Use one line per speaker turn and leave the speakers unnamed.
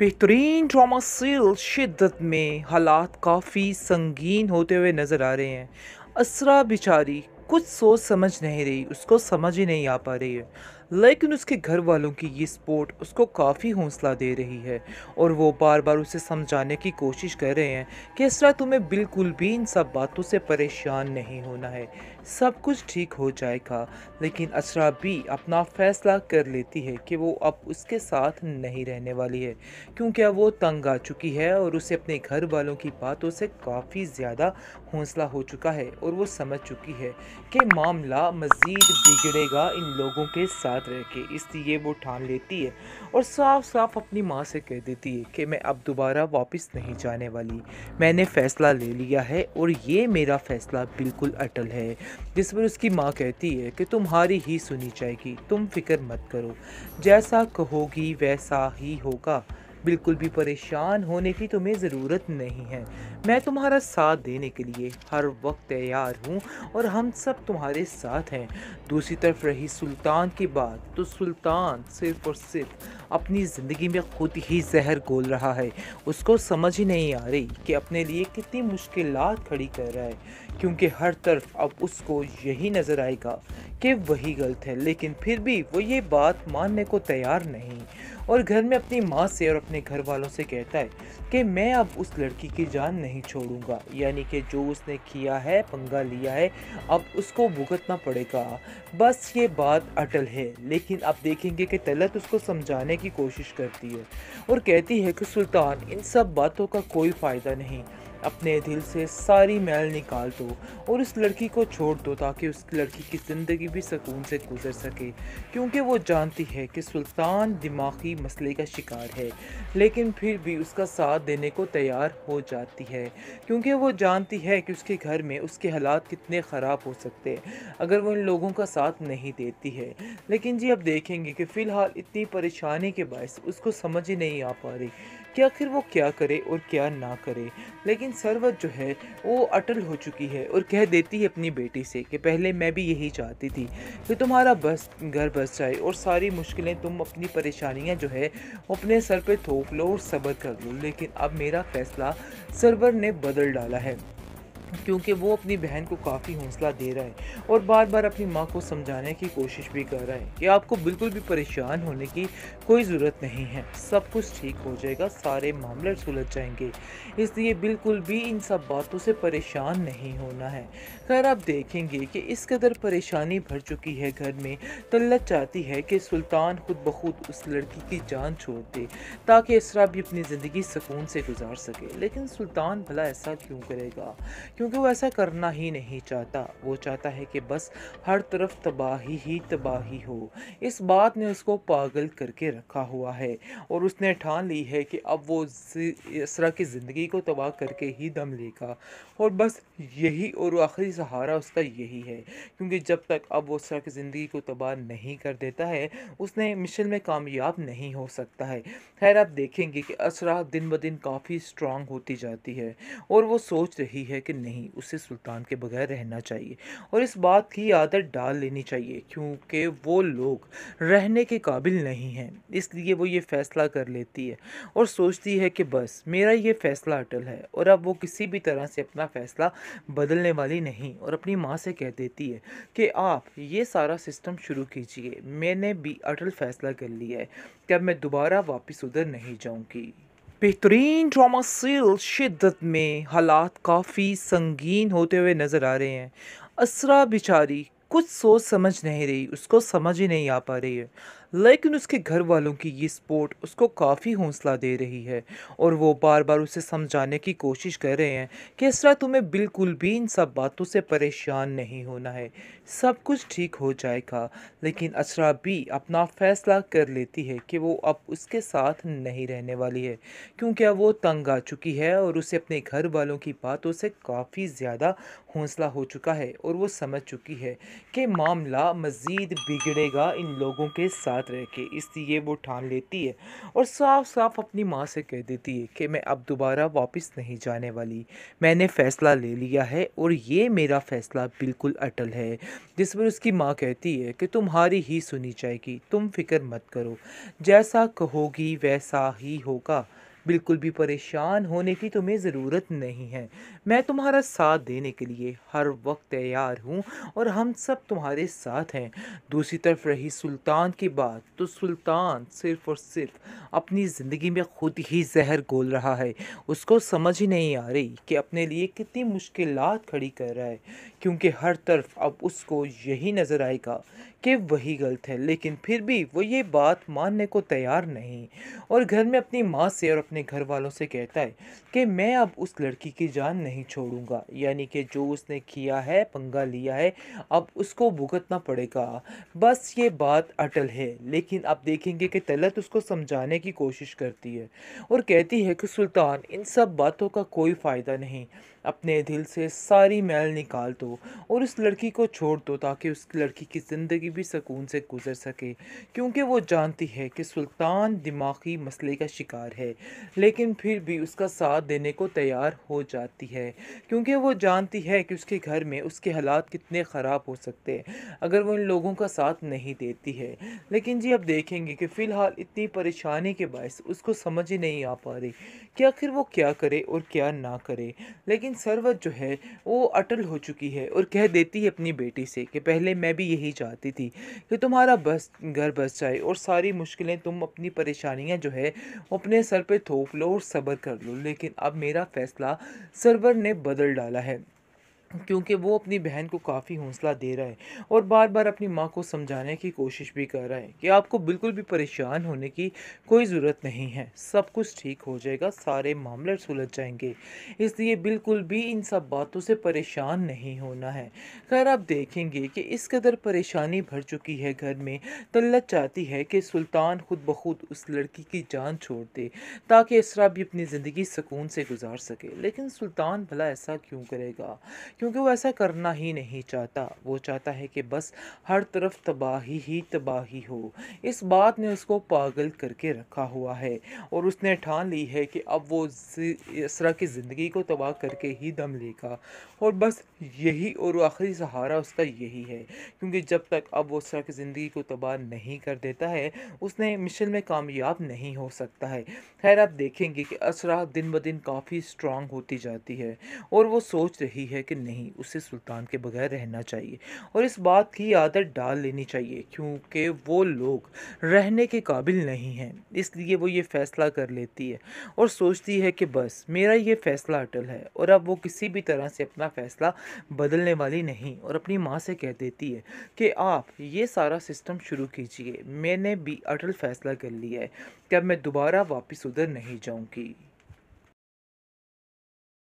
बेहतरीन drama seal शिद्दत में हालात काफ़ी संगीन होते हुए नज़र आ रहे हैं असरा बिचारी कुछ सोच समझ नहीं रही उसको समझ ही नहीं आ पा रही है लेकिन उसके घर वालों की ये सपोर्ट उसको काफ़ी हौसला दे रही है और वो बार बार उसे समझाने की कोशिश कर रहे हैं कि इसरा तुम्हें बिल्कुल भी इन सब बातों से परेशान नहीं होना है सब कुछ ठीक हो जाएगा लेकिन असरा भी अपना फैसला कर लेती है कि वो अब उसके साथ नहीं रहने वाली है क्योंकि अब वो तंग आ चुकी है और उसे अपने घर वालों की बातों से काफ़ी ज़्यादा हौसला हो चुका है और वो समझ चुकी है कि मामला मज़ीद बिगड़ेगा इन लोगों के साथ साथ रह के इसलिए वो ठान लेती है और साफ साफ अपनी माँ से कह देती है कि मैं अब दोबारा वापस नहीं जाने वाली मैंने फ़ैसला ले लिया है और ये मेरा फ़ैसला बिल्कुल अटल है जिस पर उसकी माँ कहती है कि तुम्हारी ही सुनी जाएगी तुम फिक्र मत करो जैसा कहोगी वैसा ही होगा बिल्कुल भी परेशान होने की तुम्हें ज़रूरत नहीं है मैं तुम्हारा साथ देने के लिए हर वक्त तैयार हूँ और हम सब तुम्हारे साथ हैं दूसरी तरफ रही सुल्तान की बात तो सुल्तान सिर्फ और सिर्फ अपनी ज़िंदगी में खुद ही जहर घोल रहा है उसको समझ ही नहीं आ रही कि अपने लिए कितनी मुश्किल खड़ी कर रहा है क्योंकि हर तरफ अब उसको यही नज़र आएगा कि वही गलत है लेकिन फिर भी वो ये बात मानने को तैयार नहीं और घर में अपनी माँ से और अपने घर वालों से कहता है कि मैं अब उस लड़की की जान नहीं छोड़ूंगा यानी कि जो उसने किया है पंगा लिया है अब उसको भुगतना पड़ेगा बस ये बात अटल है लेकिन अब देखेंगे कि तलत उसको समझाने की कोशिश करती है और कहती है कि सुल्तान इन सब बातों का कोई फ़ायदा नहीं अपने दिल से सारी मैल निकाल दो और उस लड़की को छोड़ दो ताकि उस लड़की की ज़िंदगी भी सुकून से गुजर सके क्योंकि वो जानती है कि सुल्तान दिमागी मसले का शिकार है लेकिन फिर भी उसका साथ देने को तैयार हो जाती है क्योंकि वो जानती है कि उसके घर में उसके हालात कितने ख़राब हो सकते हैं अगर वो इन लोगों का साथ नहीं देती है लेकिन जी अब देखेंगे कि फ़िलहाल इतनी परेशानी के बायस उसको समझ ही नहीं आ पा रही कि आखिर वो क्या करे और क्या ना करे लेकिन सरवत जो है वो अटल हो चुकी है और कह देती है अपनी बेटी से कि पहले मैं भी यही चाहती थी कि तुम्हारा बस घर बस जाए और सारी मुश्किलें तुम अपनी परेशानियां जो है अपने सर पे थोप लो और सब्र कर लो लेकिन अब मेरा फ़ैसला सरवर ने बदल डाला है क्योंकि वो अपनी बहन को काफ़ी हौसला दे रहा है और बार बार अपनी माँ को समझाने की कोशिश भी कर रहा है कि आपको बिल्कुल भी परेशान होने की कोई ज़रूरत नहीं है सब कुछ ठीक हो जाएगा सारे मामले सुलझ जाएंगे इसलिए बिल्कुल भी इन सब बातों से परेशान नहीं होना है खैर आप देखेंगे कि इस कदर परेशानी भर चुकी है घर में तल्लत तो चाहती है कि सुल्तान खुद बखुद उस लड़की की जान छोड़ दे ताकि इसरा भी अपनी ज़िंदगी सुकून से गुजार सके लेकिन सुल्तान भला ऐसा क्यों करेगा क्योंकि वो ऐसा करना ही नहीं चाहता वो चाहता है कि बस हर तरफ तबाही ही तबाही हो इस बात ने उसको पागल करके रखा हुआ है और उसने ठान ली है कि अब वो इस तरह की ज़िंदगी को तबाह करके ही दम लेगा और बस यही और आखिरी सहारा उसका यही है क्योंकि जब तक अब वो इस तरह की ज़िंदगी को तबाह नहीं कर देता है उसने मिशन में कामयाब नहीं हो सकता है खैर आप देखेंगे कि असरा दिन ब दिन काफ़ी स्ट्रांग होती जाती है और वो सोच रही है कि नहीं नहीं उसे सुल्तान के बगैर रहना चाहिए और इस बात की आदत डाल लेनी चाहिए क्योंकि वो लोग रहने के काबिल नहीं हैं इसलिए वो ये फ़ैसला कर लेती है और सोचती है कि बस मेरा ये फ़ैसला अटल है और अब वो किसी भी तरह से अपना फ़ैसला बदलने वाली नहीं और अपनी माँ से कह देती है कि आप ये सारा सिस्टम शुरू कीजिए मैंने भी अटल फ़ैसला कर लिया है कि अब मैं दोबारा वापस उधर नहीं जाऊँगी बेहतरीन ड्रामा सीरियल शिद्दत में हालात काफ़ी संगीन होते हुए नज़र आ रहे हैं असरा बिचारी कुछ सोच समझ नहीं रही उसको समझ ही नहीं आ पा रही है लेकिन उसके घर वालों की ये सपोर्ट उसको काफ़ी हौसला दे रही है और वो बार बार उसे समझाने की कोशिश कर रहे हैं कि तरह तुम्हें बिल्कुल भी इन सब बातों से परेशान नहीं होना है सब कुछ ठीक हो जाएगा लेकिन अचरा भी अपना फैसला कर लेती है कि वो अब उसके साथ नहीं रहने वाली है क्योंकि अब वो तंग आ चुकी है और उसे अपने घर वालों की बातों से काफ़ी ज़्यादा हौसला हो चुका है और वो समझ चुकी है कि मामला मज़ीद बिगड़ेगा इन लोगों के साथ साथ रह के इसलिए वो ठान लेती है और साफ साफ अपनी माँ से कह देती है कि मैं अब दोबारा वापस नहीं जाने वाली मैंने फ़ैसला ले लिया है और ये मेरा फ़ैसला बिल्कुल अटल है जिस पर उसकी माँ कहती है कि तुम्हारी ही सुनी जाएगी तुम फिक्र मत करो जैसा कहोगी वैसा ही होगा बिल्कुल भी परेशान होने की तुम्हें ज़रूरत नहीं है मैं तुम्हारा साथ देने के लिए हर वक्त तैयार हूँ और हम सब तुम्हारे साथ हैं दूसरी तरफ रही सुल्तान की बात तो सुल्तान सिर्फ़ और सिर्फ अपनी ज़िंदगी में खुद ही जहर घोल रहा है उसको समझ ही नहीं आ रही कि अपने लिए कितनी मुश्किल खड़ी कर रहा है क्योंकि हर तरफ अब उसको यही नज़र आएगा कि वही गलत है लेकिन फिर भी वो ये बात मानने को तैयार नहीं और घर में अपनी माँ से और अपने घर वालों से कहता है कि मैं अब उस लड़की की जान नहीं छोड़ूंगा यानी कि जो उसने किया है पंगा लिया है अब उसको भुगतना पड़ेगा बस ये बात अटल है लेकिन आप देखेंगे कि तलत उसको समझाने की कोशिश करती है और कहती है कि सुल्तान इन सब बातों का कोई फ़ायदा नहीं अपने दिल से सारी मैल निकाल दो और उस लड़की को छोड़ दो ताकि उस लड़की की ज़िंदगी ज़िंदगी भी सुकून से गुजर सके क्योंकि वो जानती है कि सुल्तान दिमागी मसले का शिकार है लेकिन फिर भी उसका साथ देने को तैयार हो जाती है क्योंकि वो जानती है कि उसके घर में उसके हालात कितने ख़राब हो सकते हैं अगर वो इन लोगों का साथ नहीं देती है लेकिन जी अब देखेंगे कि फ़िलहाल इतनी परेशानी के बायस उसको समझ ही नहीं आ पा रही कि आखिर वो क्या करे और क्या ना करे लेकिन सरवत जो है वो अटल हो चुकी है और कह देती है अपनी बेटी से कि पहले मैं भी यही चाहती थी कि तुम्हारा बस घर बस जाए और सारी मुश्किलें तुम अपनी परेशानियाँ जो है अपने सर पर थोप लो और सब्र कर लो लेकिन अब मेरा फ़ैसला सरवर ने बदल डाला है क्योंकि वो अपनी बहन को काफ़ी हौसला दे रहा है और बार बार अपनी माँ को समझाने की कोशिश भी कर रहा है कि आपको बिल्कुल भी परेशान होने की कोई ज़रूरत नहीं है सब कुछ ठीक हो जाएगा सारे मामले सुलझ जाएंगे इसलिए बिल्कुल भी इन सब बातों से परेशान नहीं होना है खैर आप देखेंगे कि इस कदर परेशानी भर चुकी है घर में तल्लत चाहती है कि सुल्तान खुद ब खुद उस लड़की की जान छोड़ दे ताकि इसरा भी अपनी ज़िंदगी सुकून से गुजार सके लेकिन सुल्तान भला ऐसा क्यों करेगा क्योंकि वो ऐसा करना ही नहीं चाहता वो चाहता है कि बस हर तरफ तबाही ही तबाही हो इस बात ने उसको पागल करके रखा हुआ है और उसने ठान ली है कि अब वो इस तरह की ज़िंदगी को तबाह करके ही दम लेगा और बस यही और आखिरी सहारा उसका यही है क्योंकि जब तक अब वो उस की ज़िंदगी को तबाह नहीं कर देता है उसने मिशन में कामयाब नहीं हो सकता है खैर आप देखेंगे कि असरा दिन ब दिन काफ़ी स्ट्रांग होती जाती है और वो सोच रही है कि नहीं उसे सुल्तान के बगैर रहना चाहिए और इस बात की आदत डाल लेनी चाहिए क्योंकि वो लोग रहने के काबिल नहीं हैं इसलिए वो ये फ़ैसला कर लेती है और सोचती है कि बस मेरा ये फ़ैसला अटल है और अब वो किसी भी तरह से अपना फ़ैसला बदलने वाली नहीं और अपनी माँ से कह देती है कि आप ये सारा सिस्टम शुरू कीजिए मैंने भी अटल फ़ैसला कर लिया है कि अब मैं दोबारा वापस उधर नहीं जाऊँगी